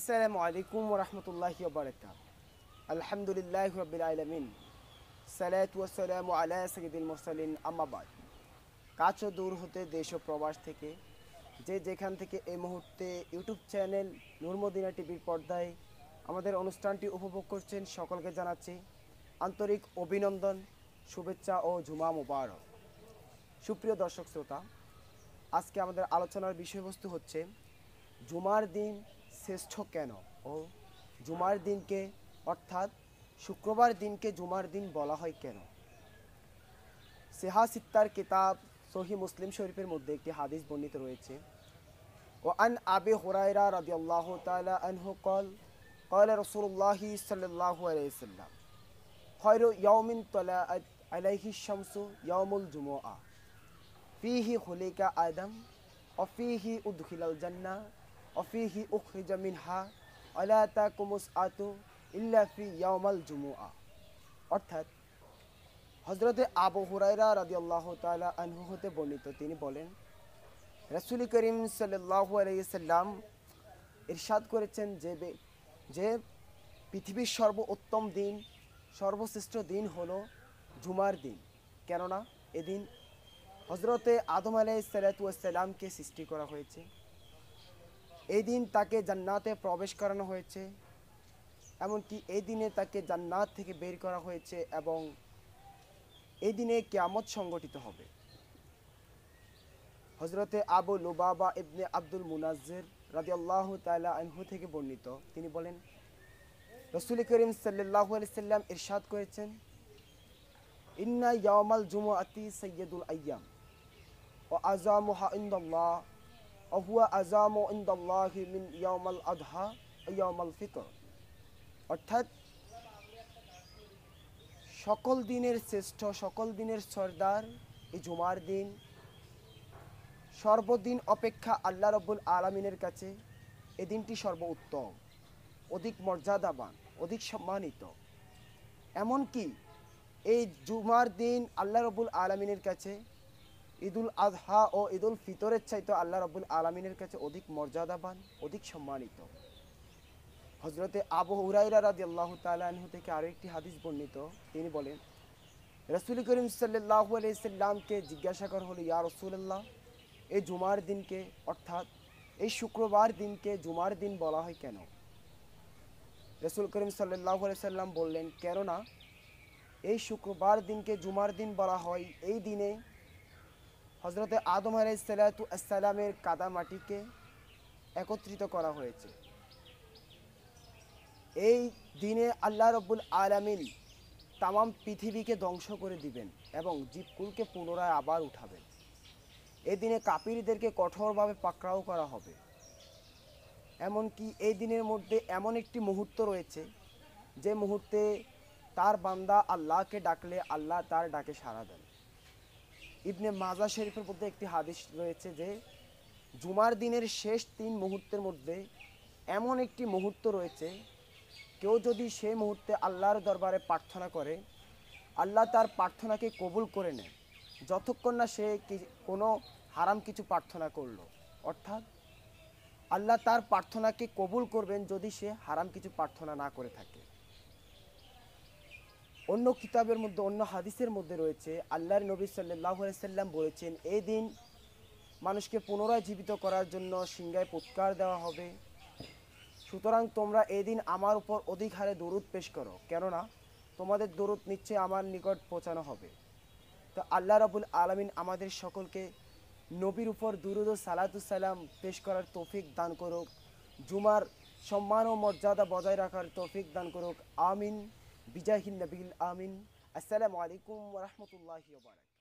আসসালামু আলাইকুম রহমতুল্লাহ বারকাত আলহামদুলিল্লাহ রবিল আলমিন সালাম আলা সঈদুল মোসালিন আমাবাদ কাছ দূর হতে দেশ ও প্রবাস থেকে যে যেখান থেকে এই মুহূর্তে ইউটিউব চ্যানেল নুরমদিনা টিভির পর্দায় আমাদের অনুষ্ঠানটি উপভোগ করছেন সকলকে জানাচ্ছি আন্তরিক অভিনন্দন শুভেচ্ছা ও জুমা মুবারক সুপ্রিয় দর্শক শ্রোতা আজকে আমাদের আলোচনার বিষয়বস্তু হচ্ছে জুমার দিন শ্রেষ্ঠ কেন ও জুমার দিনকে অর্থাৎ শুক্রবার দিনকে জুমার দিন বলা হয় কেন সেহা সিত্তার কিতাব সহি মুসলিম শরীফের মধ্যে একটি হাদিস বর্ণিত রয়েছে ও আন আবে হরাইরা রদি আল্লাহ তালা আনহু কল কল রসুল্লাহ সাল্লাহ আলাইসাল্লাম খয়রু ইয়াউমিন তলা আলাইহি শামসু ইয়ামুল জুমুআ ফিহি হুলিকা আদম অফিহি উদ্খিলাল জান্না অফিহি উখরিজামিন হা আলাতা কুমুস আতু ইল্লাফি ইয়ামাল জুমুয়া অর্থাৎ হজরতে আবু হুরাইরা রাজি আল্লাহ তালা আনহু হতে বর্ণিত তিনি বলেন রাসুল করিম সাল্লাহ আলাইসাল্লাম ইরশাদ করেছেন যে যে পৃথিবীর সর্ব উত্তম দিন সর্বশ্রেষ্ঠ দিন হল জুমার দিন কেননা এদিন হজরতে আদম আলাই সালাতামকে সৃষ্টি করা হয়েছে এই দিন তাকে জান্নাতে প্রবেশ করানো হয়েছে এমনকি এই দিনে তাকে জান্নাত থেকে বের করা হয়েছে এবং এই দিনে কেয়ামত সংগঠিত হবে হজরতে আবু লুবাবা ইবনে আব্দুল মুনাজির রাজি আল্লাহ তালা আনহু থেকে বর্ণিত তিনি বলেন রসুল করিম সাল্লাহ সাল্লাম ইরশাদ করেছেন ইন্না ইয়ামাল জুমআতি আতি সৈয়দুল আয়াম ও আজামুহা ইন্দাল্লাহ আজাম আধা ইয়ামাল অর্থাৎ সকল দিনের শ্রেষ্ঠ সকল দিনের সর্দার এই জুমার দিন সর্বদিন অপেক্ষা আল্লাহ রব্বুল আলমিনের কাছে এ দিনটি সর্ব উত্তম অধিক মর্যাদাবান অধিক সম্মানিত এমনকি এই জুমার দিন আল্লাহ রবুল আলমিনের কাছে ঈদুল আজহা ও ঈদুল ফিতরের চাইতে আল্লাহ রবুল আলমিনের কাছে অধিক মর্যাদাবান অধিক সম্মানিত হজরতে আবু উরাইরা রাজি আল্লাহ তালাহু থেকে আরও একটি হাদিস বর্ণিত তিনি বলেন রসুল করিম সাল্লাহ আলাইসাল্লামকে জিজ্ঞাসা করা হলো ইয়া রসুল্লাহ এই জুমার দিনকে অর্থাৎ এই শুক্রবার দিনকে জুমার দিন বলা হয় কেন রসুল করিম সাল্লাহ আলাইসাল্লাম বললেন কেননা এই শুক্রবার দিনকে জুমার দিন বলা হয় এই দিনে হজরতে আদম আলাই কাদা কাদামাটিকে একত্রিত করা হয়েছে এই দিনে আল্লাহ রব্বুল আলামিন তামাম পৃথিবীকে ধ্বংস করে দিবেন এবং জীবকুলকে পুনরায় আবার উঠাবেন এই দিনে কাপিরদেরকে কঠোরভাবে পাকড়াও করা হবে এমনকি এই দিনের মধ্যে এমন একটি মুহূর্ত রয়েছে যে মুহূর্তে তার বান্দা আল্লাহকে ডাকলে আল্লাহ তার ডাকে সাড়া দেন ইবনে মাজা শরীফের মধ্যে একটি হাদিস রয়েছে যে জুমার দিনের শেষ তিন মুহূর্তের মধ্যে এমন একটি মুহূর্ত রয়েছে কেউ যদি সে মুহূর্তে আল্লাহর দরবারে প্রার্থনা করে আল্লাহ তার প্রার্থনাকে কবুল করে নেয় যতক্ষণ না সে কোনো হারাম কিছু প্রার্থনা করলো অর্থাৎ আল্লাহ তার প্রার্থনাকে কবুল করবেন যদি সে হারাম কিছু প্রার্থনা না করে থাকে অন্য কিতাবের মধ্যে অন্য হাদিসের মধ্যে রয়েছে আল্লাহর নবী সাল্লাহ সাল্লাম বলেছেন এই দিন মানুষকে পুনরায় জীবিত করার জন্য সিংহায় পুৎকার দেওয়া হবে সুতরাং তোমরা এদিন আমার উপর অধিক হারে দরুদ পেশ করো কেননা তোমাদের দরুদ নিচ্ছে আমার নিকট পৌঁছানো হবে তো আল্লাহ রাবুল আলমিন আমাদের সকলকে নবীর উপর দুরুদ ও সালাম পেশ করার তৌফিক দান করুক জুমার সম্মান ও মর্যাদা বজায় রাখার তৌফিক দান করুক আমিন بجاه النبي الآمن السلام عليكم ورحمة الله وبركاته